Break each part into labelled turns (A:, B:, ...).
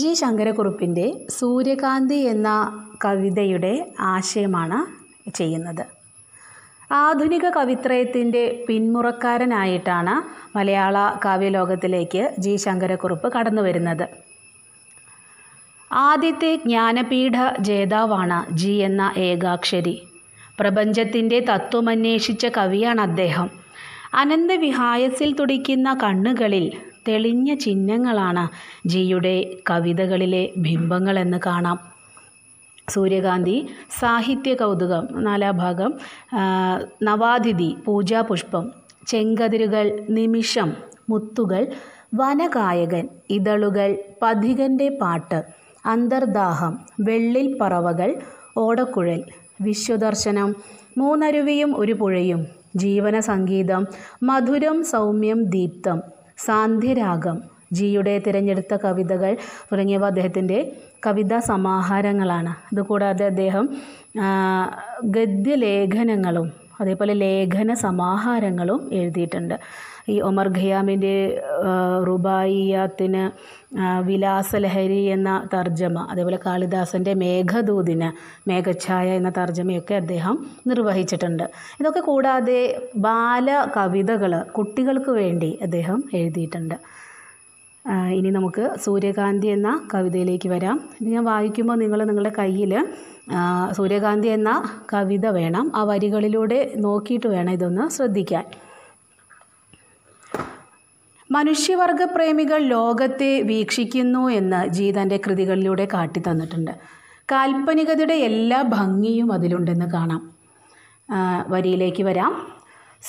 A: G ശങ്കരക്കുറുപ്പിൻ്റെ സൂര്യകാന്തി എന്ന കവിതയുടെ ആശയമാണ് ചെയ്യുന്നത് ആധുനിക കവിത്രയത്തിൻ്റെ പിന്മുറക്കാരനായിട്ടാണ് മലയാള കാവ്യലോകത്തിലേക്ക് ജി ശങ്കരക്കുറുപ്പ് കടന്നു വരുന്നത് ആദ്യത്തെ ജ്ഞാനപീഠ ജേതാവാണ് ജി എന്ന ഏകാക്ഷരി പ്രപഞ്ചത്തിൻ്റെ തത്വമന്വേഷിച്ച കവിയാണ് അദ്ദേഹം അനന്തവിഹായസിൽ തുടിക്കുന്ന കണ്ണുകളിൽ തെളിഞ്ഞ ചിഹ്നങ്ങളാണ് ജിയുടെ കവിതകളിലെ ബിംബങ്ങളെന്ന് കാണാം സൂര്യകാന്തി സാഹിത്യ കൗതുകം നാലാം ഭാഗം നവാതിഥി പൂജാപുഷ്പം ചെങ്കതിരുകൾ നിമിഷം മുത്തുകൾ വനഗായകൻ ഇതളുകൾ പഥികൻ്റെ പാട്ട് അന്തർദാഹം വെള്ളിൽ പറവകൾ ഓടക്കുഴൽ വിശ്വദർശനം മൂന്നരുവിയും ഒരു പുഴയും ജീവന സംഗീതം മധുരം സൗമ്യം ദീപ്തം സാന്ധ്യരാഗം ജിയുടെ തിരഞ്ഞെടുത്ത കവിതകൾ തുടങ്ങിയവ അദ്ദേഹത്തിൻ്റെ കവിതാ സമാഹാരങ്ങളാണ് ഇതുകൂടാതെ അദ്ദേഹം ഗദ്യലേഖനങ്ങളും അതേപോലെ ലേഖന സമാഹാരങ്ങളും എഴുതിയിട്ടുണ്ട് ഈ ഒമർ ഖയാമിൻ്റെ റുബായിയാത്തിന് വിലാസലഹരി എന്ന തർജ്ജമ അതേപോലെ കാളിദാസൻ്റെ മേഘദൂതിന് മേഘഛായ എന്ന തർജ്ജമയൊക്കെ അദ്ദേഹം നിർവഹിച്ചിട്ടുണ്ട് ഇതൊക്കെ കൂടാതെ ബാല കവിതകൾ കുട്ടികൾക്ക് വേണ്ടി അദ്ദേഹം എഴുതിയിട്ടുണ്ട് ഇനി നമുക്ക് സൂര്യകാന്തി എന്ന കവിതയിലേക്ക് വരാം ഇത് ഞാൻ വായിക്കുമ്പോൾ നിങ്ങൾ നിങ്ങളുടെ കയ്യിൽ സൂര്യകാന്തി എന്ന കവിത വേണം ആ വരികളിലൂടെ നോക്കിയിട്ട് വേണം ഇതൊന്ന് ശ്രദ്ധിക്കാൻ മനുഷ്യവർഗ പ്രേമികൾ ലോകത്തെ വീക്ഷിക്കുന്നു എന്ന് ജീതൻ്റെ കൃതികളിലൂടെ കാട്ടി തന്നിട്ടുണ്ട് കാൽപ്പനികതയുടെ എല്ലാ ഭംഗിയും അതിലുണ്ടെന്ന് കാണാം വരിയിലേക്ക് വരാം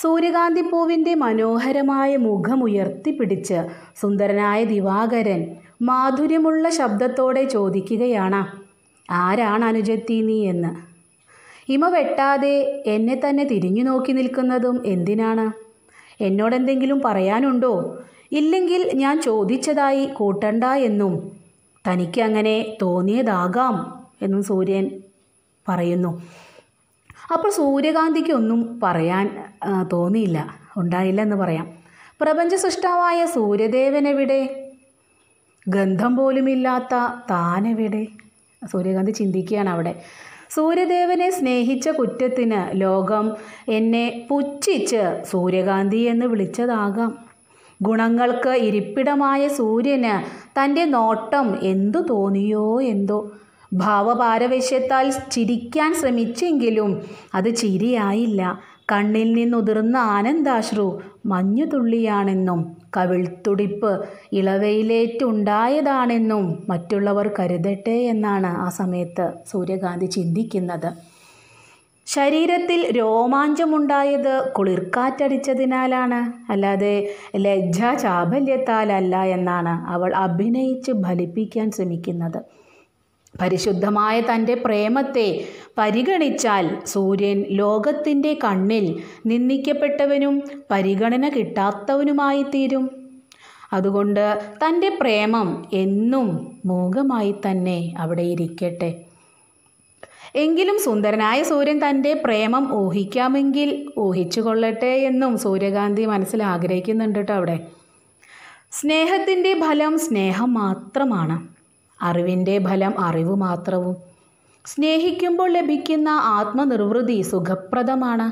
A: സൂര്യകാന്തിപ്പൂവിൻ്റെ മനോഹരമായ മുഖമുയർത്തിപ്പിടിച്ച് സുന്ദരനായ ദിവാകരൻ മാധുര്യമുള്ള ശബ്ദത്തോടെ ചോദിക്കുകയാണ് ആരാണ് അനുജത്തി നീ എന്ന് ഇമ വെട്ടാതെ എന്നെ തന്നെ തിരിഞ്ഞു നോക്കി നിൽക്കുന്നതും എന്തിനാണ് എന്നോടെന്തെങ്കിലും പറയാനുണ്ടോ ഇല്ലെങ്കിൽ ഞാൻ ചോദിച്ചതായി കൂട്ടണ്ട എന്നും തനിക്കങ്ങനെ തോന്നിയതാകാം എന്നും സൂര്യൻ പറയുന്നു അപ്പോൾ ഒന്നും പറയാൻ തോന്നിയില്ല ഉണ്ടായില്ല എന്ന് പറയാം പ്രപഞ്ച സൃഷ്ടാവായ സൂര്യദേവനെവിടെ ഗന്ധം പോലുമില്ലാത്ത താനെവിടെ സൂര്യകാന്തി ചിന്തിക്കുകയാണ് അവിടെ സൂര്യദേവനെ സ്നേഹിച്ച കുറ്റത്തിന് ലോകം എന്നെ പുച്ഛിച്ച് സൂര്യകാന്തി എന്ന് വിളിച്ചതാകാം ഗുണങ്ങൾക്ക് ഇരിപ്പിടമായ സൂര്യന് തൻ്റെ നോട്ടം എന്തു തോന്നിയോ എന്തോ ഭാവപാരവശ്യത്താൽ ചിരിക്കാൻ ശ്രമിച്ചെങ്കിലും അത് ചിരിയായില്ല കണ്ണിൽ നിന്നുതിർന്ന ആനന്ദാശ്രു മഞ്ഞുതുള്ളിയാണെന്നും കവിൾത്തുടിപ്പ് ഇളവയിലേറ്റുണ്ടായതാണെന്നും മറ്റുള്ളവർ കരുതട്ടെ എന്നാണ് ആ സമയത്ത് സൂര്യകാന്തി ചിന്തിക്കുന്നത് ശരീരത്തിൽ രോമാഞ്ചമുണ്ടായത് കുളിർക്കാറ്റടിച്ചതിനാലാണ് അല്ലാതെ ലജ്ജാചാബല്യത്താലല്ല എന്നാണ് അവൾ അഭിനയിച്ച് ഫലിപ്പിക്കാൻ ശ്രമിക്കുന്നത് പരിശുദ്ധമായ തൻ്റെ പ്രേമത്തെ പരിഗണിച്ചാൽ സൂര്യൻ ലോകത്തിൻ്റെ കണ്ണിൽ നിന്ദിക്കപ്പെട്ടവനും പരിഗണന കിട്ടാത്തവനുമായി തീരും അതുകൊണ്ട് തൻ്റെ പ്രേമം എന്നും മൂകമായി തന്നെ അവിടെ ഇരിക്കട്ടെ എങ്കിലും സുന്ദരനായ സൂര്യൻ തൻ്റെ പ്രേമം ഊഹിക്കാമെങ്കിൽ ഊഹിച്ചു കൊള്ളട്ടെ എന്നും സൂര്യകാന്തി മനസ്സിൽ ആഗ്രഹിക്കുന്നുണ്ട് കേട്ടോ അവിടെ സ്നേഹത്തിൻ്റെ ഫലം സ്നേഹം മാത്രമാണ് അറിവിൻ്റെ ഫലം അറിവ് മാത്രവും സ്നേഹിക്കുമ്പോൾ ലഭിക്കുന്ന ആത്മനിർവൃതി സുഖപ്രദമാണ്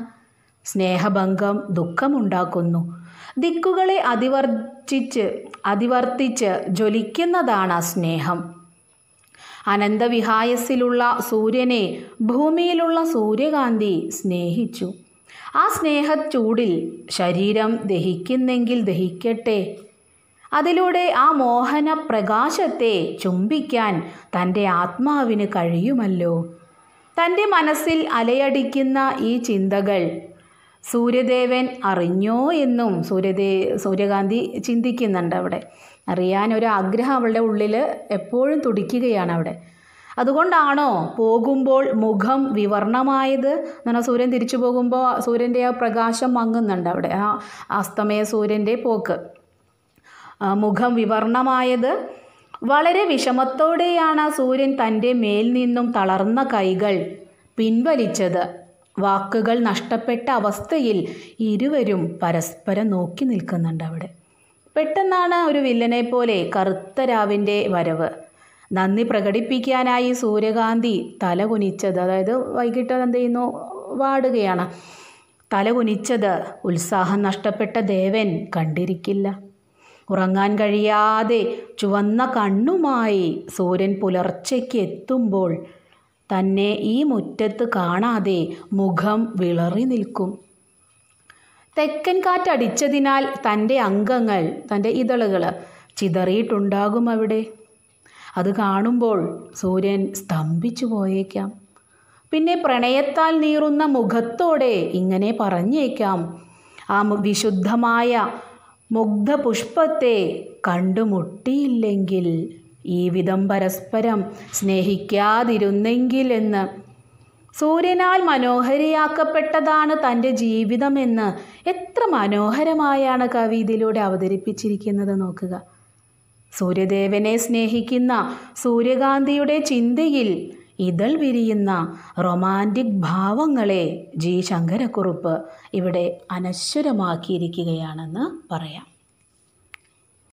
A: സ്നേഹഭംഗം ദുഃഖമുണ്ടാക്കുന്നു ദിക്കുകളെ അതിവർജിച്ച് അതിവർത്തിച്ച് ജ്വലിക്കുന്നതാണ് സ്നേഹം അനന്തവിഹായസിലുള്ള സൂര്യനെ ഭൂമിയിലുള്ള സൂര്യകാന്തി സ്നേഹിച്ചു ആ സ്നേഹച്ചൂടിൽ ശരീരം ദഹിക്കുന്നെങ്കിൽ ദഹിക്കട്ടെ അതിലൂടെ ആ മോഹന പ്രകാശത്തെ ചുംബിക്കാൻ തൻ്റെ ആത്മാവിന് കഴിയുമല്ലോ തൻ്റെ മനസ്സിൽ അലയടിക്കുന്ന ഈ ചിന്തകൾ സൂര്യദേവൻ അറിഞ്ഞോ എന്നും സൂര്യദേ സൂര്യകാന്തി ചിന്തിക്കുന്നുണ്ട് അവിടെ അറിയാൻ ഒരു ആഗ്രഹം അവളുടെ ഉള്ളിൽ എപ്പോഴും തുടിക്കുകയാണ് അവിടെ അതുകൊണ്ടാണോ പോകുമ്പോൾ മുഖം വിവർണമായത് എന്ന് സൂര്യൻ തിരിച്ചു പോകുമ്പോൾ സൂര്യൻ്റെ ആ പ്രകാശം മങ്ങുന്നുണ്ട് അവിടെ ആ അസ്തമയ സൂര്യൻ്റെ പോക്ക് മുഖം വിവർണമായത് വളരെ വിഷമത്തോടെയാണ് സൂര്യൻ തൻ്റെ മേൽ നിന്നും തളർന്ന കൈകൾ പിൻവലിച്ചത് വാക്കുകൾ നഷ്ടപ്പെട്ട അവസ്ഥയിൽ ഇരുവരും പരസ്പരം നോക്കി നിൽക്കുന്നുണ്ട് അവിടെ പെട്ടെന്നാണ് ഒരു വില്ലനെ പോലെ കറുത്ത രാവിൻ്റെ വരവ് നന്ദി പ്രകടിപ്പിക്കാനായി സൂര്യകാന്തി തല കുനിച്ചത് അതായത് വൈകിട്ട് എന്ത് ചെയ്യുന്നു വാടുകയാണ് തല കുനിച്ചത് ഉത്സാഹം നഷ്ടപ്പെട്ട ദേവൻ കണ്ടിരിക്കില്ല ഉറങ്ങാൻ കഴിയാതെ ചുവന്ന കണ്ണുമായി സൂര്യൻ പുലർച്ചയ്ക്ക് എത്തുമ്പോൾ തന്നെ ഈ മുറ്റത്ത് കാണാതെ മുഖം വിളറി നിൽക്കും തെക്കൻ കാറ്റടിച്ചതിനാൽ തൻ്റെ അംഗങ്ങൾ തൻ്റെ ഇതളുകൾ ചിതറിയിട്ടുണ്ടാകും അവിടെ അത് കാണുമ്പോൾ സൂര്യൻ സ്തംഭിച്ചു പോയേക്കാം പിന്നെ പ്രണയത്താൽ നീറുന്ന മുഖത്തോടെ ഇങ്ങനെ പറഞ്ഞേക്കാം ആ വിശുദ്ധമായ മുഗ്ധപുഷ്പത്തെ കണ്ടുമുട്ടിയില്ലെങ്കിൽ ഈ വിധം പരസ്പരം സ്നേഹിക്കാതിരുന്നെങ്കിൽ എന്ന് സൂര്യനാൽ മനോഹരിയാക്കപ്പെട്ടതാണ് തൻ്റെ ജീവിതമെന്ന് എത്ര മനോഹരമായാണ് കവി ഇതിലൂടെ അവതരിപ്പിച്ചിരിക്കുന്നത് നോക്കുക സൂര്യദേവനെ സ്നേഹിക്കുന്ന സൂര്യകാന്തിയുടെ ചിന്തയിൽ ഇതൾ വിരിയുന്ന റൊമാൻറ്റിക് ഭാവങ്ങളെ ജി ശങ്കരക്കുറുപ്പ് ഇവിടെ അനശ്വരമാക്കിയിരിക്കുകയാണെന്ന് പറയാം